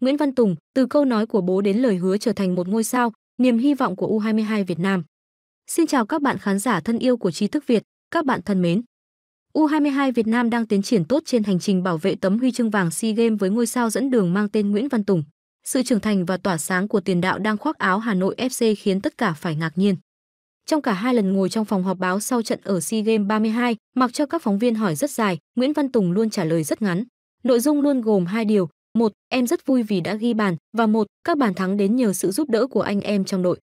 Nguyễn Văn Tùng, từ câu nói của bố đến lời hứa trở thành một ngôi sao, niềm hy vọng của U22 Việt Nam. Xin chào các bạn khán giả thân yêu của Trí thức Việt, các bạn thân mến. U22 Việt Nam đang tiến triển tốt trên hành trình bảo vệ tấm huy chương vàng SEA Games với ngôi sao dẫn đường mang tên Nguyễn Văn Tùng. Sự trưởng thành và tỏa sáng của tiền đạo đang khoác áo Hà Nội FC khiến tất cả phải ngạc nhiên. Trong cả hai lần ngồi trong phòng họp báo sau trận ở SEA Games 32, mặc cho các phóng viên hỏi rất dài, Nguyễn Văn Tùng luôn trả lời rất ngắn. Nội dung luôn gồm hai điều, một Em rất vui vì đã ghi bàn và một Các bàn thắng đến nhờ sự giúp đỡ của anh em trong đội.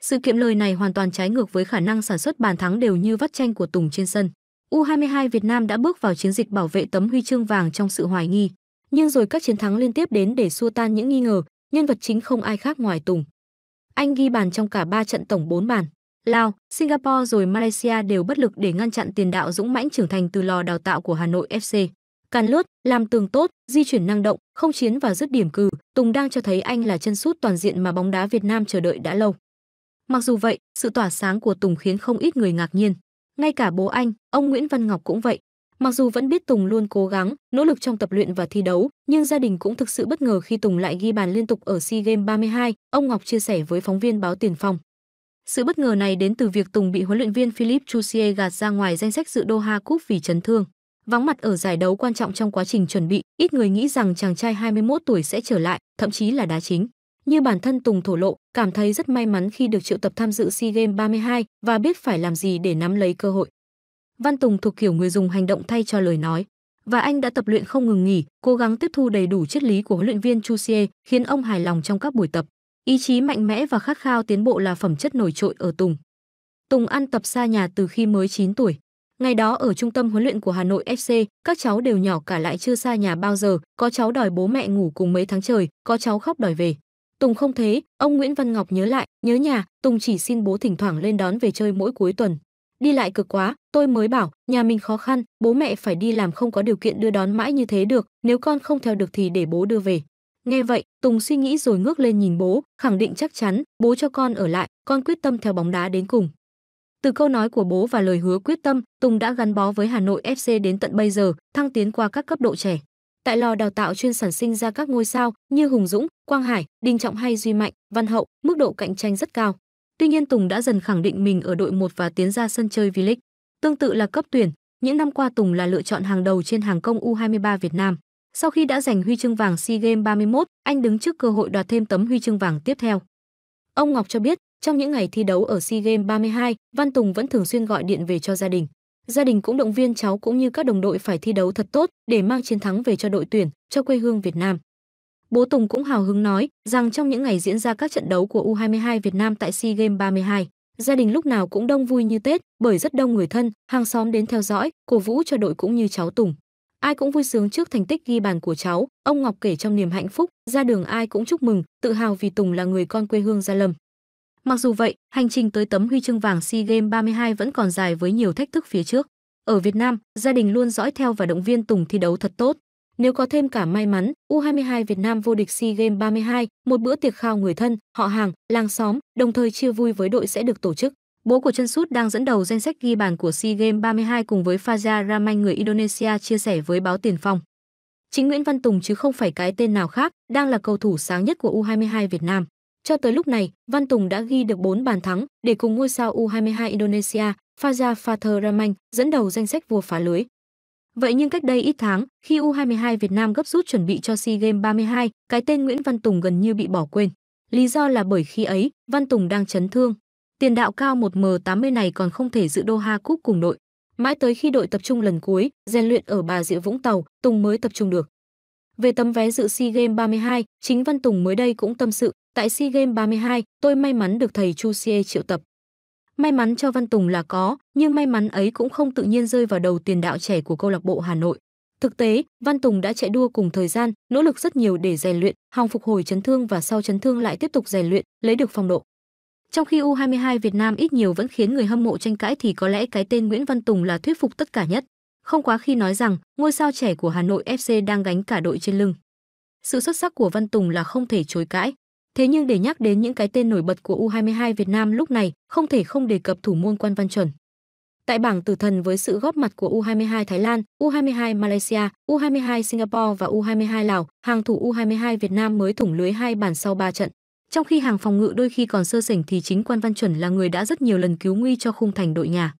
Sự kiệm lời này hoàn toàn trái ngược với khả năng sản xuất bàn thắng đều như vắt chanh của Tùng trên sân. U22 Việt Nam đã bước vào chiến dịch bảo vệ tấm huy chương vàng trong sự hoài nghi, nhưng rồi các chiến thắng liên tiếp đến để xua tan những nghi ngờ, nhân vật chính không ai khác ngoài Tùng. Anh ghi bàn trong cả 3 trận tổng 4 bàn. Lào, Singapore rồi Malaysia đều bất lực để ngăn chặn tiền đạo dũng mãnh trưởng thành từ lò đào tạo của Hà Nội FC. Càn lướt, làm tường tốt, di chuyển năng động, không chiến và dứt điểm cừ, Tùng đang cho thấy anh là chân sút toàn diện mà bóng đá Việt Nam chờ đợi đã lâu. Mặc dù vậy, sự tỏa sáng của Tùng khiến không ít người ngạc nhiên. Ngay cả bố anh, ông Nguyễn Văn Ngọc cũng vậy. Mặc dù vẫn biết Tùng luôn cố gắng, nỗ lực trong tập luyện và thi đấu, nhưng gia đình cũng thực sự bất ngờ khi Tùng lại ghi bàn liên tục ở SEA Games 32, ông Ngọc chia sẻ với phóng viên báo Tiền Phong. Sự bất ngờ này đến từ việc Tùng bị huấn luyện viên Philip Chusie gạt ra ngoài danh sách dự Doha Cup vì chấn thương. Vắng mặt ở giải đấu quan trọng trong quá trình chuẩn bị, ít người nghĩ rằng chàng trai 21 tuổi sẽ trở lại, thậm chí là đá chính. Như bản thân Tùng thổ lộ, cảm thấy rất may mắn khi được triệu tập tham dự SEA Games 32 và biết phải làm gì để nắm lấy cơ hội. Văn Tùng thuộc kiểu người dùng hành động thay cho lời nói, và anh đã tập luyện không ngừng nghỉ, cố gắng tiếp thu đầy đủ triết lý của huấn luyện viên Chu Xie, khiến ông hài lòng trong các buổi tập. Ý chí mạnh mẽ và khát khao tiến bộ là phẩm chất nổi trội ở Tùng. Tùng ăn tập xa nhà từ khi mới 9 tuổi, Ngày đó ở trung tâm huấn luyện của Hà Nội FC, các cháu đều nhỏ cả lại chưa xa nhà bao giờ, có cháu đòi bố mẹ ngủ cùng mấy tháng trời, có cháu khóc đòi về. Tùng không thế, ông Nguyễn Văn Ngọc nhớ lại, nhớ nhà, Tùng chỉ xin bố thỉnh thoảng lên đón về chơi mỗi cuối tuần. Đi lại cực quá, tôi mới bảo, nhà mình khó khăn, bố mẹ phải đi làm không có điều kiện đưa đón mãi như thế được, nếu con không theo được thì để bố đưa về. Nghe vậy, Tùng suy nghĩ rồi ngước lên nhìn bố, khẳng định chắc chắn, bố cho con ở lại, con quyết tâm theo bóng đá đến cùng. Từ câu nói của bố và lời hứa quyết tâm, Tùng đã gắn bó với Hà Nội FC đến tận bây giờ, thăng tiến qua các cấp độ trẻ. Tại lò đào tạo chuyên sản sinh ra các ngôi sao như Hùng Dũng, Quang Hải, Đinh Trọng hay Duy Mạnh, Văn Hậu, mức độ cạnh tranh rất cao. Tuy nhiên Tùng đã dần khẳng định mình ở đội 1 và tiến ra sân chơi V-League. Tương tự là cấp tuyển, những năm qua Tùng là lựa chọn hàng đầu trên hàng công U23 Việt Nam. Sau khi đã giành huy chương vàng SEA Games 31, anh đứng trước cơ hội đoạt thêm tấm huy chương vàng tiếp theo. Ông Ngọc cho biết, trong những ngày thi đấu ở SEA Games 32, Văn Tùng vẫn thường xuyên gọi điện về cho gia đình. Gia đình cũng động viên cháu cũng như các đồng đội phải thi đấu thật tốt để mang chiến thắng về cho đội tuyển, cho quê hương Việt Nam. Bố Tùng cũng hào hứng nói rằng trong những ngày diễn ra các trận đấu của U22 Việt Nam tại SEA Games 32, gia đình lúc nào cũng đông vui như Tết bởi rất đông người thân, hàng xóm đến theo dõi, cổ vũ cho đội cũng như cháu Tùng. Ai cũng vui sướng trước thành tích ghi bàn của cháu, ông Ngọc kể trong niềm hạnh phúc, ra đường ai cũng chúc mừng, tự hào vì Tùng là người con quê hương Gia Lâm. Mặc dù vậy, hành trình tới tấm huy chương vàng SEA Games 32 vẫn còn dài với nhiều thách thức phía trước. Ở Việt Nam, gia đình luôn dõi theo và động viên Tùng thi đấu thật tốt. Nếu có thêm cả may mắn, U22 Việt Nam vô địch SEA Games 32, một bữa tiệc khao người thân, họ hàng, làng xóm, đồng thời chia vui với đội sẽ được tổ chức. Bố của chân sút đang dẫn đầu danh sách ghi bàn của SEA Games 32 cùng với Fajar Rahman người Indonesia chia sẻ với báo Tiền Phong. Chính Nguyễn Văn Tùng chứ không phải cái tên nào khác, đang là cầu thủ sáng nhất của U22 Việt Nam. Cho tới lúc này, Văn Tùng đã ghi được 4 bàn thắng để cùng ngôi sao U22 Indonesia, Fajar Fatherman dẫn đầu danh sách vua phá lưới. Vậy nhưng cách đây ít tháng, khi U22 Việt Nam gấp rút chuẩn bị cho SEA Games 32, cái tên Nguyễn Văn Tùng gần như bị bỏ quên. Lý do là bởi khi ấy, Văn Tùng đang chấn thương. Tiền đạo cao 1m80 này còn không thể dự Doha Cup cùng đội. Mãi tới khi đội tập trung lần cuối, rèn luyện ở Bà Rịa Vũng Tàu, Tùng mới tập trung được. Về tấm vé dự SEA Games 32, chính Văn Tùng mới đây cũng tâm sự Tại SEA Games 32, tôi may mắn được thầy Chu Sie triệu tập. May mắn cho Văn Tùng là có, nhưng may mắn ấy cũng không tự nhiên rơi vào đầu tiền đạo trẻ của câu lạc bộ Hà Nội. Thực tế, Văn Tùng đã chạy đua cùng thời gian, nỗ lực rất nhiều để rèn luyện, hòng phục hồi chấn thương và sau chấn thương lại tiếp tục rèn luyện, lấy được phong độ. Trong khi U22 Việt Nam ít nhiều vẫn khiến người hâm mộ tranh cãi thì có lẽ cái tên Nguyễn Văn Tùng là thuyết phục tất cả nhất. Không quá khi nói rằng, ngôi sao trẻ của Hà Nội FC đang gánh cả đội trên lưng. Sự xuất sắc của Văn Tùng là không thể chối cãi. Thế nhưng để nhắc đến những cái tên nổi bật của U22 Việt Nam lúc này, không thể không đề cập thủ môn Quan Văn Chuẩn. Tại bảng tử thần với sự góp mặt của U22 Thái Lan, U22 Malaysia, U22 Singapore và U22 Lào, hàng thủ U22 Việt Nam mới thủng lưới hai bàn sau 3 trận. Trong khi hàng phòng ngự đôi khi còn sơ sảnh thì chính Quan Văn Chuẩn là người đã rất nhiều lần cứu nguy cho khung thành đội nhà.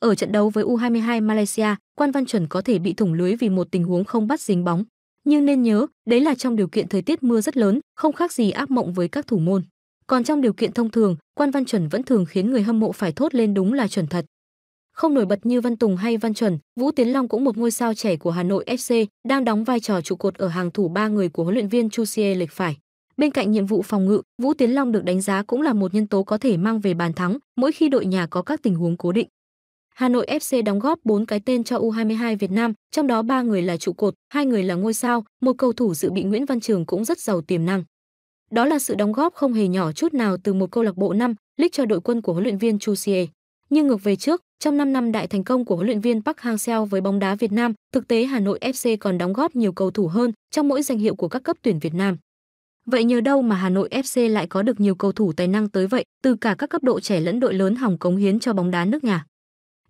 Ở trận đấu với U22 Malaysia, Quan Văn Chuẩn có thể bị thủng lưới vì một tình huống không bắt dính bóng nhưng nên nhớ đấy là trong điều kiện thời tiết mưa rất lớn không khác gì ác mộng với các thủ môn còn trong điều kiện thông thường quan văn chuẩn vẫn thường khiến người hâm mộ phải thốt lên đúng là chuẩn thật không nổi bật như văn tùng hay văn chuẩn vũ tiến long cũng một ngôi sao trẻ của hà nội fc đang đóng vai trò trụ cột ở hàng thủ ba người của huấn luyện viên chu xie lệch phải bên cạnh nhiệm vụ phòng ngự vũ tiến long được đánh giá cũng là một nhân tố có thể mang về bàn thắng mỗi khi đội nhà có các tình huống cố định Hà Nội FC đóng góp 4 cái tên cho U22 Việt Nam, trong đó 3 người là trụ cột, 2 người là ngôi sao, một cầu thủ dự bị Nguyễn Văn Trường cũng rất giàu tiềm năng. Đó là sự đóng góp không hề nhỏ chút nào từ một câu lạc bộ năm lít cho đội quân của huấn luyện viên Chu Xie. Nhưng ngược về trước, trong 5 năm đại thành công của huấn luyện viên Park Hang-seo với bóng đá Việt Nam, thực tế Hà Nội FC còn đóng góp nhiều cầu thủ hơn trong mỗi danh hiệu của các cấp tuyển Việt Nam. Vậy nhờ đâu mà Hà Nội FC lại có được nhiều cầu thủ tài năng tới vậy, từ cả các cấp độ trẻ lẫn đội lớn hòng cống hiến cho bóng đá nước nhà?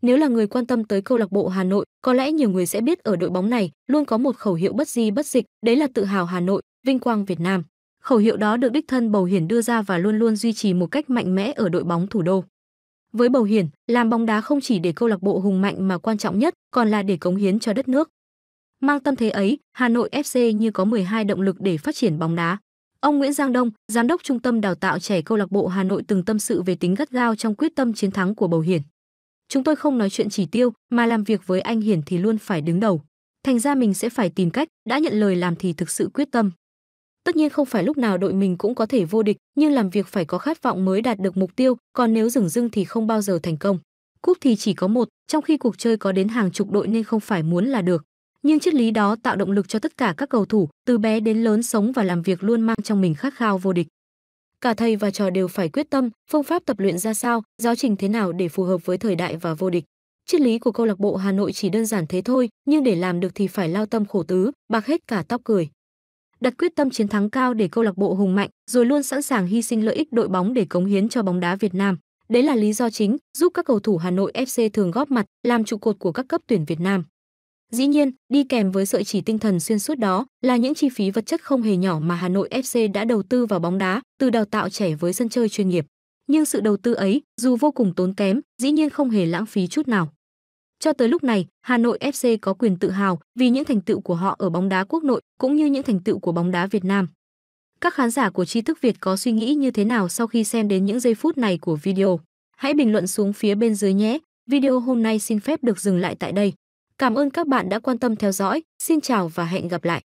Nếu là người quan tâm tới câu lạc bộ Hà Nội, có lẽ nhiều người sẽ biết ở đội bóng này luôn có một khẩu hiệu bất di bất dịch, đấy là tự hào Hà Nội, vinh quang Việt Nam. Khẩu hiệu đó được đích thân Bầu Hiển đưa ra và luôn luôn duy trì một cách mạnh mẽ ở đội bóng thủ đô. Với Bầu Hiển, làm bóng đá không chỉ để câu lạc bộ hùng mạnh mà quan trọng nhất còn là để cống hiến cho đất nước. Mang tâm thế ấy, Hà Nội FC như có 12 động lực để phát triển bóng đá. Ông Nguyễn Giang Đông, giám đốc trung tâm đào tạo trẻ câu lạc bộ Hà Nội từng tâm sự về tính gắt gao trong quyết tâm chiến thắng của Bầu Hiển. Chúng tôi không nói chuyện chỉ tiêu, mà làm việc với anh Hiển thì luôn phải đứng đầu. Thành ra mình sẽ phải tìm cách, đã nhận lời làm thì thực sự quyết tâm. Tất nhiên không phải lúc nào đội mình cũng có thể vô địch, nhưng làm việc phải có khát vọng mới đạt được mục tiêu, còn nếu dừng dưng thì không bao giờ thành công. Cúp thì chỉ có một, trong khi cuộc chơi có đến hàng chục đội nên không phải muốn là được. Nhưng triết lý đó tạo động lực cho tất cả các cầu thủ, từ bé đến lớn sống và làm việc luôn mang trong mình khát khao vô địch cả thầy và trò đều phải quyết tâm, phương pháp tập luyện ra sao, giáo trình thế nào để phù hợp với thời đại và vô địch. Triết lý của câu lạc bộ Hà Nội chỉ đơn giản thế thôi, nhưng để làm được thì phải lao tâm khổ tứ, bạc hết cả tóc cười. Đặt quyết tâm chiến thắng cao để câu lạc bộ hùng mạnh, rồi luôn sẵn sàng hy sinh lợi ích đội bóng để cống hiến cho bóng đá Việt Nam. Đấy là lý do chính giúp các cầu thủ Hà Nội FC thường góp mặt làm trụ cột của các cấp tuyển Việt Nam. Dĩ nhiên, đi kèm với sợi chỉ tinh thần xuyên suốt đó là những chi phí vật chất không hề nhỏ mà Hà Nội FC đã đầu tư vào bóng đá, từ đào tạo trẻ với sân chơi chuyên nghiệp. Nhưng sự đầu tư ấy, dù vô cùng tốn kém, dĩ nhiên không hề lãng phí chút nào. Cho tới lúc này, Hà Nội FC có quyền tự hào vì những thành tựu của họ ở bóng đá quốc nội cũng như những thành tựu của bóng đá Việt Nam. Các khán giả của tri thức Việt có suy nghĩ như thế nào sau khi xem đến những giây phút này của video? Hãy bình luận xuống phía bên dưới nhé. Video hôm nay xin phép được dừng lại tại đây. Cảm ơn các bạn đã quan tâm theo dõi. Xin chào và hẹn gặp lại.